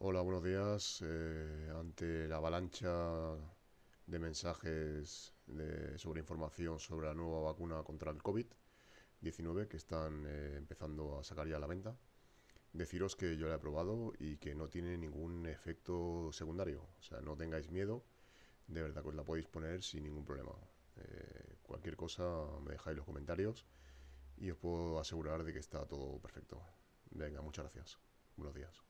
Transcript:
Hola, buenos días. Eh, ante la avalancha de mensajes de, sobre información sobre la nueva vacuna contra el COVID-19 que están eh, empezando a sacar ya a la venta, deciros que yo la he probado y que no tiene ningún efecto secundario. O sea, no tengáis miedo. De verdad que os la podéis poner sin ningún problema. Eh, cualquier cosa me dejáis los comentarios y os puedo asegurar de que está todo perfecto. Venga, muchas gracias. Buenos días.